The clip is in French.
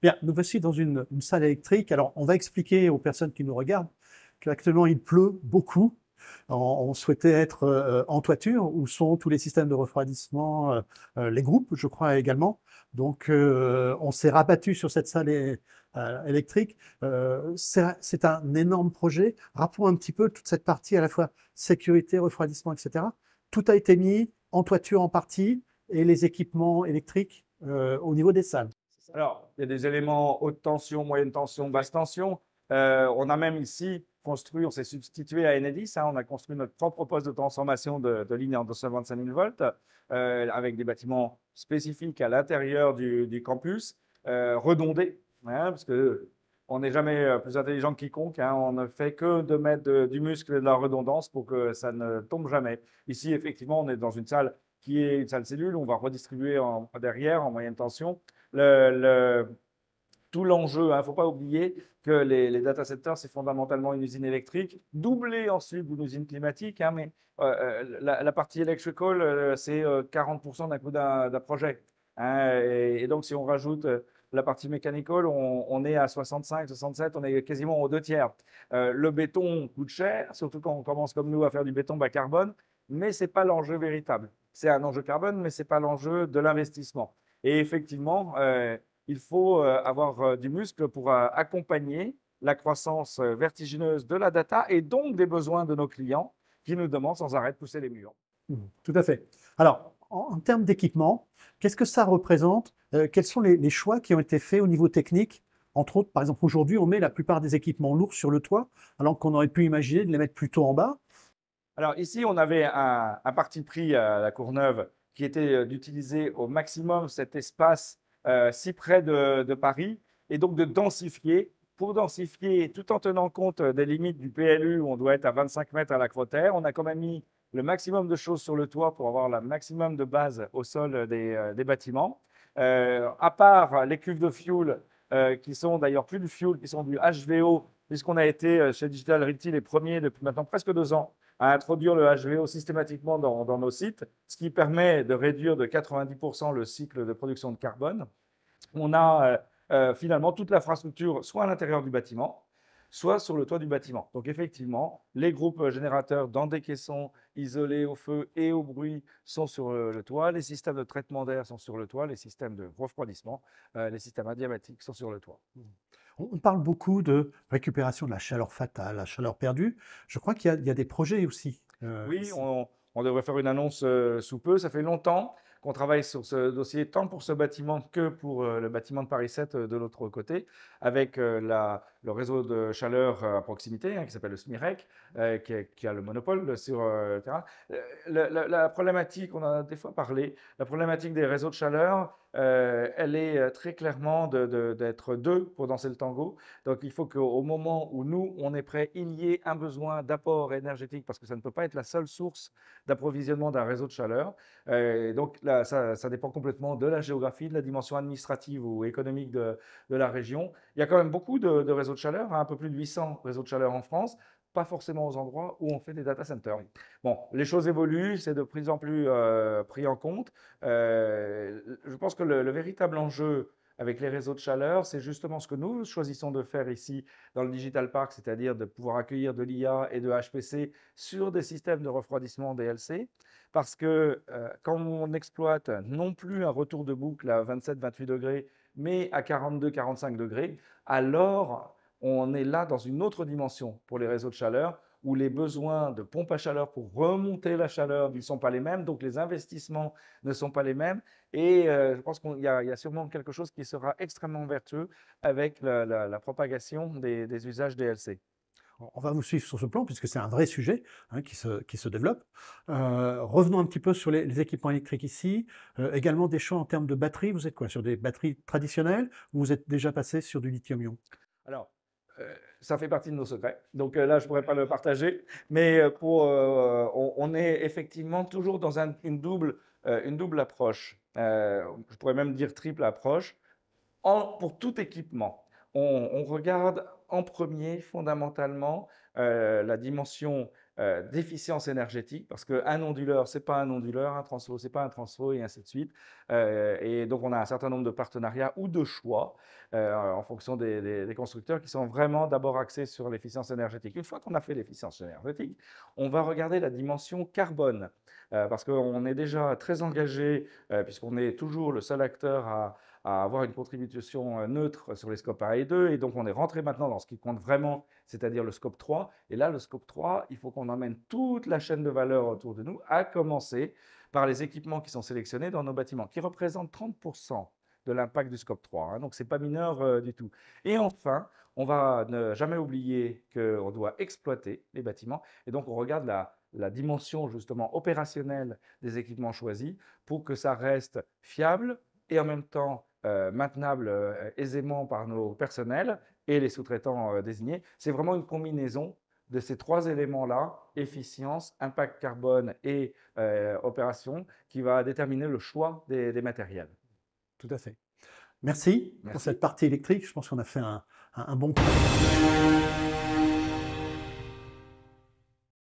Bien, nous voici dans une, salle électrique. Alors, on va expliquer aux personnes qui nous regardent qu'actuellement, il pleut beaucoup. On, souhaitait être euh, en toiture, où sont tous les systèmes de refroidissement, euh, euh, les groupes, je crois également. Donc, on s'est rabattu sur cette salle électrique. C'est un énorme projet. Rappelons un petit peu toute cette partie à la fois sécurité, refroidissement, etc. Tout a été mis en toiture en partie et les équipements électriques au niveau des salles. Alors, il y a des éléments haute tension, moyenne tension, basse tension. Euh, on a même ici construit, on s'est substitué à Enedis. Hein. on a construit notre propre poste de transformation de, de ligne en 225 000 volts euh, avec des bâtiments spécifiques à l'intérieur du, campus, euh, redondés, hein, parce que on n'est jamais plus intelligent que quiconque. Hein. on ne fait que de mettre du muscle et de la redondance pour que ça ne tombe jamais. Ici, effectivement, on est dans une salle qui est une salle cellule. On va redistribuer en, derrière en moyenne tension tout l'enjeu. Il hein, ne faut pas oublier que les, data centers, c'est fondamentalement une usine électrique, doublée ensuite d'une usine climatique. Hein, mais euh, euh, la, partie electrical, euh, c'est 40% d'un coût d'un projet. Hein, et, donc, si on rajoute la partie mécanicole, on, est à 65, 67, on est quasiment aux deux tiers. le béton coûte cher, surtout quand on commence comme nous à faire du béton bas carbone, mais ce n'est pas l'enjeu véritable. C'est un enjeu carbone, mais ce n'est pas l'enjeu de l'investissement. Et effectivement, euh, il faut euh, avoir euh, du muscle pour accompagner la croissance vertigineuse de la data et donc des besoins de nos clients qui nous demandent sans arrêt de pousser les murs. Mmh, tout à fait. Alors, en, termes d'équipement, qu'est-ce que ça représente Quels sont les, choix qui ont été faits au niveau technique Entre autres, par exemple, aujourd'hui, on met la plupart des équipements lourds sur le toit, alors qu'on aurait pu imaginer de les mettre plutôt en bas. Alors ici, on avait un, un parti pris à la Courneuve qui était euh, d'utiliser au maximum cet espace euh, si près de, Paris et donc de densifier. Pour densifier, tout en tenant compte euh, des limites du PLU, où on doit être à 25 mètres à terre. on a quand même mis le maximum de choses sur le toit pour avoir le maximum de base au sol des, bâtiments. à part les cuves de fuel, qui sont d'ailleurs plus du fuel, qui sont du HVO, puisqu'on a été chez Digital Realty les premiers depuis maintenant presque deux ans à introduire le HVO systématiquement dans, nos sites, ce qui permet de réduire de 90% le cycle de production de carbone. On a euh, euh, finalement toute l'infrastructure soit à l'intérieur du bâtiment, soit sur le toit du bâtiment. Donc effectivement, les groupes générateurs dans des caissons isolés au feu et au bruit sont sur euh, le toit, les systèmes de traitement d'air sont sur le toit, les systèmes de refroidissement, les systèmes adiabatiques sont sur le toit. Mmh. On parle beaucoup de récupération de la chaleur fatale, la chaleur perdue. Je crois qu'il y, a des projets aussi. Euh, oui, on, devrait faire une annonce euh, sous peu. Ça fait longtemps qu'on travaille sur ce dossier, tant pour ce bâtiment que pour euh, le bâtiment de Paris 7 de l'autre côté, avec la le réseau de chaleur euh, à proximité, hein, qui s'appelle le SMIREC, euh, qui, a le monopole sur euh, le terrain. La, problématique, on en a des fois parlé, la problématique des réseaux de chaleur, elle est très clairement d'être de, deux pour danser le tango. Donc il faut qu'au moment où nous, on est prêt, il y ait un besoin d'apport énergétique, parce que ça ne peut pas être la seule source d'approvisionnement d'un réseau de chaleur. donc là, ça, dépend complètement de la géographie, de la dimension administrative ou économique de, la région. Il y a quand même beaucoup de, réseaux de chaleur, hein, un peu plus de 800 réseaux de chaleur en France, pas forcément aux endroits où on fait des data centers. Bon, les choses évoluent, c'est de plus en plus euh, pris en compte. Euh, je pense que le, véritable enjeu avec les réseaux de chaleur, c'est justement ce que nous choisissons de faire ici dans le Digital Park, c'est-à-dire de pouvoir accueillir de l'IA et de HPC sur des systèmes de refroidissement DLC, parce que euh, quand on exploite non plus un retour de boucle à 27-28 degrés, mais à 42-45 degrés, alors on est là dans une autre dimension pour les réseaux de chaleur, où les besoins de pompes à chaleur pour remonter la chaleur ne sont pas les mêmes, donc les investissements ne sont pas les mêmes. Et euh, je pense qu'il y, a sûrement quelque chose qui sera extrêmement vertueux avec la, propagation des, usages DLC. On va vous suivre sur ce plan puisque c'est un vrai sujet hein, qui, se, développe. Euh, revenons un petit peu sur les, équipements électriques ici. Euh, également des champs en termes de batteries. Vous êtes quoi Sur des batteries traditionnelles ou vous êtes déjà passé sur du lithium-ion Alors, euh, ça fait partie de nos secrets. Donc euh, là, je ne pourrais pas le partager. Mais euh, pour, on, est effectivement toujours dans une, double, une double approche. je pourrais même dire triple approche. pour tout équipement, on, on, regarde en premier fondamentalement la dimension euh, d'efficience déficience énergétique, parce qu'un onduleur, c'est pas un onduleur, un transfo, c'est pas un transfo, et ainsi de suite. Euh, et donc, on a un certain nombre de partenariats ou de choix euh, en fonction des, des, constructeurs qui sont vraiment d'abord axés sur l'efficience énergétique. Une fois qu'on a fait l'efficience énergétique, on va regarder la dimension carbone, parce qu'on est déjà très engagé, puisqu'on est toujours le seul acteur à à avoir une contribution euh, neutre sur les scopes 1 et 2. Et donc, on est rentré maintenant dans ce qui compte vraiment, c'est-à-dire le scope 3. Et là, le scope 3, il faut qu'on emmène toute la chaîne de valeur autour de nous, à commencer par les équipements qui sont sélectionnés dans nos bâtiments, qui représentent 30% de l'impact du scope 3. Hein. donc, ce n'est pas mineur euh, du tout. Et enfin, on va ne jamais oublier qu'on doit exploiter les bâtiments. Et donc, on regarde la, la dimension justement opérationnelle des équipements choisis pour que ça reste fiable et en même temps euh, maintenable euh, aisément par nos personnels et les sous-traitants euh, désignés. C'est vraiment une combinaison de ces trois éléments-là, efficience, impact carbone et opération, qui va déterminer le choix des, matériels. Tout à fait. Merci, pour cette partie électrique. Je pense qu'on a fait un, bon coup.